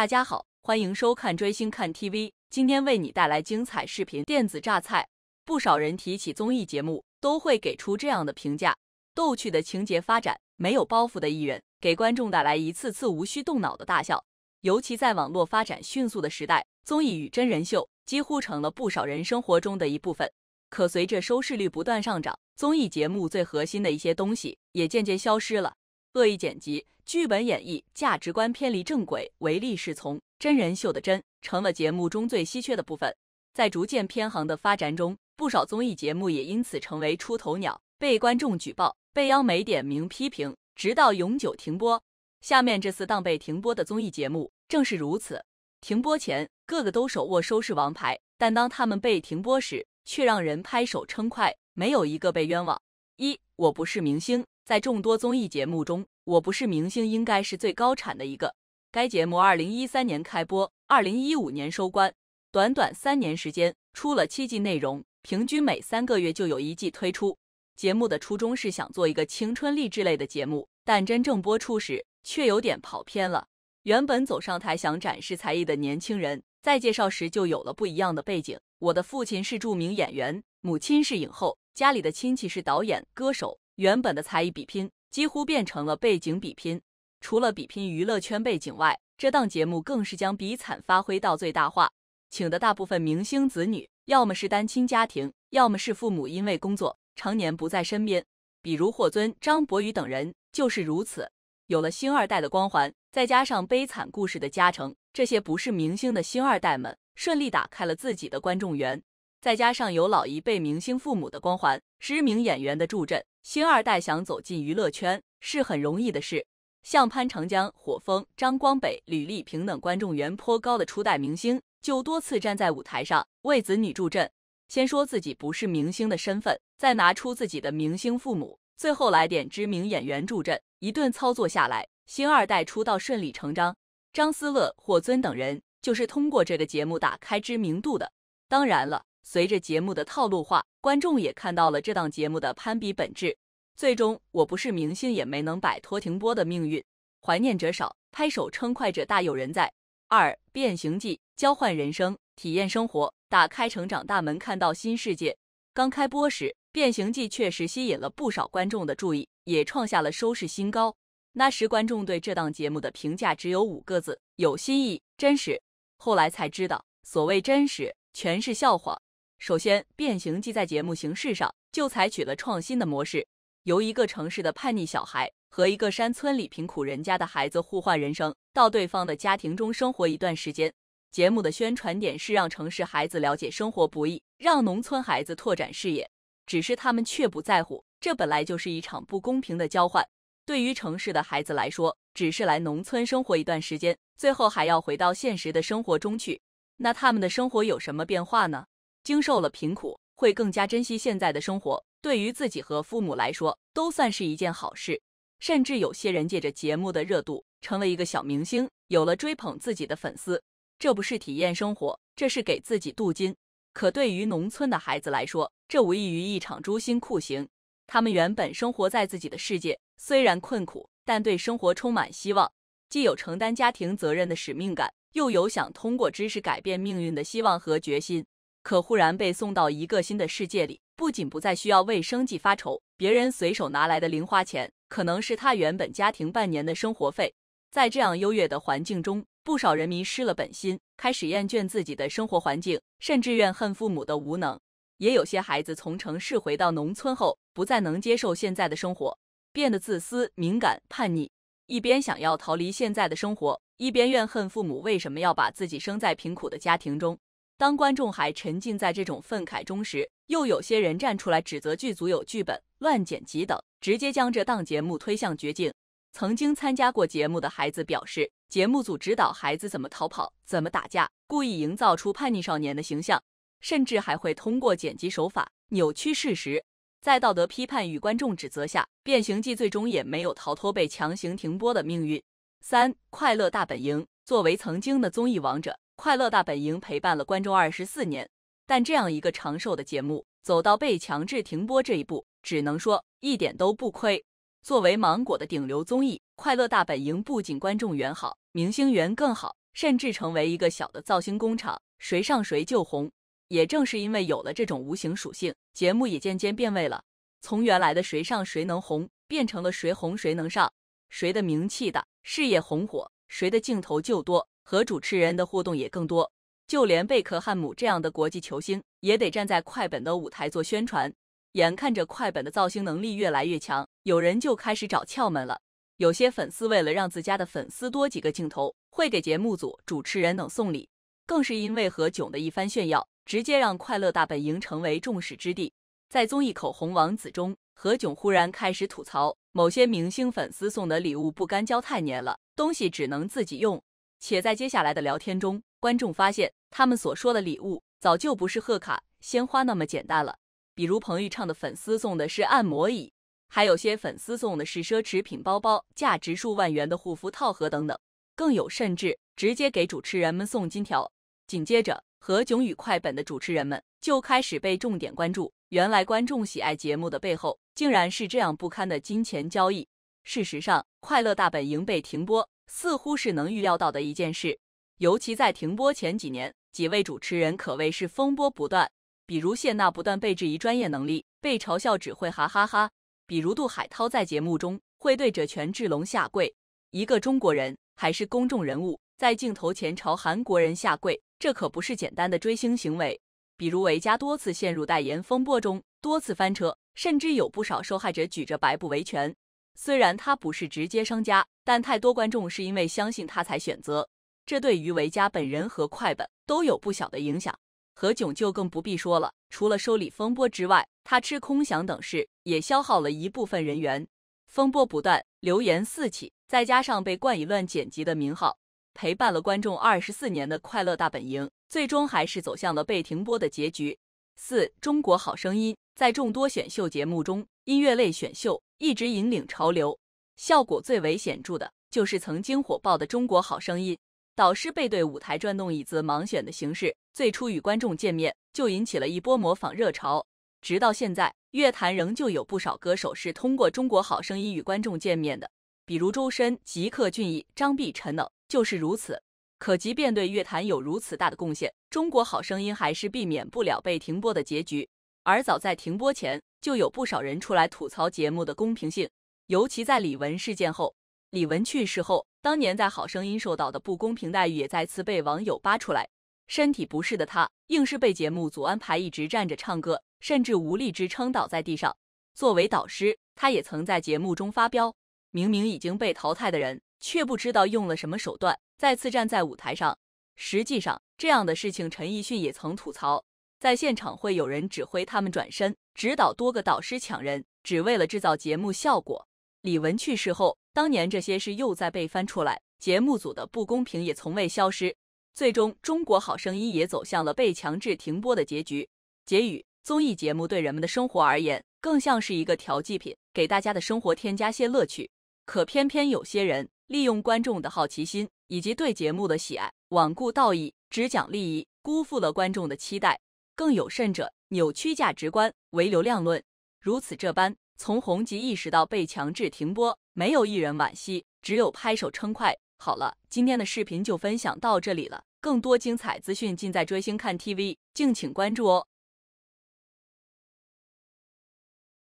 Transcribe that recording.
大家好，欢迎收看追星看 TV，今天为你带来精彩视频。电子榨菜，不少人提起综艺节目都会给出这样的评价：逗趣的情节发展，没有包袱的艺人，给观众带来一次次无需动脑的大笑。尤其在网络发展迅速的时代，综艺与真人秀几乎成了不少人生活中的一部分。可随着收视率不断上涨，综艺节目最核心的一些东西也渐渐消失了。恶意剪辑、剧本演绎、价值观偏离正轨、唯利是从，真人秀的“真”成了节目中最稀缺的部分。在逐渐偏航的发展中，不少综艺节目也因此成为出头鸟，被观众举报，被央媒点名批评，直到永久停播。下面这次当被停播的综艺节目正是如此。停播前，个个都手握收视王牌，但当他们被停播时，却让人拍手称快，没有一个被冤枉。一，我不是明星。在众多综艺节目中，《我不是明星》应该是最高产的一个。该节目二零一三年开播，二零一五年收官，短短三年时间出了七季内容，平均每三个月就有一季推出。节目的初衷是想做一个青春励志类的节目，但真正播出时却有点跑偏了。原本走上台想展示才艺的年轻人，在介绍时就有了不一样的背景：我的父亲是著名演员，母亲是影后，家里的亲戚是导演、歌手。原本的才艺比拼几乎变成了背景比拼。除了比拼娱乐圈背景外，这档节目更是将比惨发挥到最大化。请的大部分明星子女，要么是单亲家庭，要么是父母因为工作常年不在身边。比如霍尊、张博宇等人就是如此。有了星二代的光环，再加上悲惨故事的加成，这些不是明星的星二代们顺利打开了自己的观众缘。再加上有老一辈明星父母的光环，知名演员的助阵，星二代想走进娱乐圈是很容易的事。像潘长江、火风、张光北、吕丽萍等观众缘颇高的初代明星，就多次站在舞台上为子女助阵。先说自己不是明星的身份，再拿出自己的明星父母，最后来点知名演员助阵，一顿操作下来，星二代出道顺理成章。张思乐、霍尊等人就是通过这个节目打开知名度的。当然了。随着节目的套路化，观众也看到了这档节目的攀比本质。最终，我不是明星也没能摆脱停播的命运。怀念者少，拍手称快者大有人在。二《变形计》交换人生，体验生活，打开成长大门，看到新世界。刚开播时，《变形计》确实吸引了不少观众的注意，也创下了收视新高。那时，观众对这档节目的评价只有五个字：有新意，真实。后来才知道，所谓真实，全是笑话。首先，变形记在节目形式上就采取了创新的模式，由一个城市的叛逆小孩和一个山村里贫苦人家的孩子互换人生，到对方的家庭中生活一段时间。节目的宣传点是让城市孩子了解生活不易，让农村孩子拓展视野。只是他们却不在乎，这本来就是一场不公平的交换。对于城市的孩子来说，只是来农村生活一段时间，最后还要回到现实的生活中去。那他们的生活有什么变化呢？经受了贫苦，会更加珍惜现在的生活，对于自己和父母来说，都算是一件好事。甚至有些人借着节目的热度，成了一个小明星，有了追捧自己的粉丝。这不是体验生活，这是给自己镀金。可对于农村的孩子来说，这无异于一场诛心酷刑。他们原本生活在自己的世界，虽然困苦，但对生活充满希望，既有承担家庭责任的使命感，又有想通过知识改变命运的希望和决心。可忽然被送到一个新的世界里，不仅不再需要为生计发愁，别人随手拿来的零花钱可能是他原本家庭半年的生活费。在这样优越的环境中，不少人迷失了本心，开始厌倦自己的生活环境，甚至怨恨父母的无能。也有些孩子从城市回到农村后，不再能接受现在的生活，变得自私、敏感、叛逆，一边想要逃离现在的生活，一边怨恨父母为什么要把自己生在贫苦的家庭中。当观众还沉浸在这种愤慨中时，又有些人站出来指责剧组有剧本、乱剪辑等，直接将这档节目推向绝境。曾经参加过节目的孩子表示，节目组指导孩子怎么逃跑、怎么打架，故意营造出叛逆少年的形象，甚至还会通过剪辑手法扭曲事实。在道德批判与观众指责下，《变形计》最终也没有逃脱被强行停播的命运。三，《快乐大本营》作为曾经的综艺王者。快乐大本营陪伴了观众二十四年，但这样一个长寿的节目走到被强制停播这一步，只能说一点都不亏。作为芒果的顶流综艺，《快乐大本营》不仅观众缘好，明星缘更好，甚至成为一个小的造星工厂，谁上谁就红。也正是因为有了这种无形属性，节目也渐渐变味了，从原来的谁上谁能红，变成了谁红谁能上，谁的名气大、事业红火，谁的镜头就多。和主持人的互动也更多，就连贝克汉姆这样的国际球星也得站在快本的舞台做宣传。眼看着快本的造星能力越来越强，有人就开始找窍门了。有些粉丝为了让自家的粉丝多几个镜头，会给节目组、主持人等送礼。更是因为何炅的一番炫耀，直接让《快乐大本营》成为众矢之的。在综艺口红王子中，何炅忽然开始吐槽某些明星粉丝送的礼物不干胶太黏了，东西只能自己用。且在接下来的聊天中，观众发现，他们所说的礼物早就不是贺卡、鲜花那么简单了。比如彭昱畅的粉丝送的是按摩椅，还有些粉丝送的是奢侈品包包、价值数万元的护肤套盒等等。更有甚至，直接给主持人们送金条。紧接着，何炅与快本的主持人们就开始被重点关注。原来，观众喜爱节目的背后，竟然是这样不堪的金钱交易。事实上，《快乐大本营》被停播。似乎是能预料到的一件事，尤其在停播前几年，几位主持人可谓是风波不断。比如谢娜不断被质疑专业能力，被嘲笑只会哈哈哈；比如杜海涛在节目中会对着权志龙下跪，一个中国人还是公众人物，在镜头前朝韩国人下跪，这可不是简单的追星行为。比如维嘉多次陷入代言风波中，多次翻车，甚至有不少受害者举着白布维权。虽然他不是直接商家，但太多观众是因为相信他才选择，这对于维嘉本人和快本都有不小的影响。何炅就更不必说了，除了收礼风波之外，他吃空饷等事也消耗了一部分人员。风波不断，流言四起，再加上被冠以乱剪辑的名号，陪伴了观众二十四年的《快乐大本营》最终还是走向了被停播的结局。四，《中国好声音》在众多选秀节目中。音乐类选秀一直引领潮流，效果最为显著的就是曾经火爆的《中国好声音》。导师背对舞台转动椅子盲选的形式，最初与观众见面就引起了一波模仿热潮。直到现在，乐坛仍旧有不少歌手是通过《中国好声音》与观众见面的，比如周深、吉克隽逸、张碧晨等，就是如此。可即便对乐坛有如此大的贡献，《中国好声音》还是避免不了被停播的结局。而早在停播前，就有不少人出来吐槽节目的公平性，尤其在李玟事件后，李玟去世后，当年在《好声音》受到的不公平待遇也再次被网友扒出来。身体不适的他，硬是被节目组安排一直站着唱歌，甚至无力支撑倒在地上。作为导师，他也曾在节目中发飙，明明已经被淘汰的人，却不知道用了什么手段再次站在舞台上。实际上，这样的事情陈奕迅也曾吐槽。在现场会有人指挥他们转身，指导多个导师抢人，只为了制造节目效果。李玟去世后，当年这些事又再被翻出来，节目组的不公平也从未消失。最终，《中国好声音》也走向了被强制停播的结局。结语：综艺节目对人们的生活而言，更像是一个调剂品，给大家的生活添加些乐趣。可偏偏有些人利用观众的好奇心以及对节目的喜爱，罔顾道义，只讲利益，辜负了观众的期待。更有甚者，扭曲价值观，唯流量论。如此这般，从红即意识到被强制停播，没有一人惋惜，只有拍手称快。好了，今天的视频就分享到这里了，更多精彩资讯尽在追星看 TV，敬请关注哦。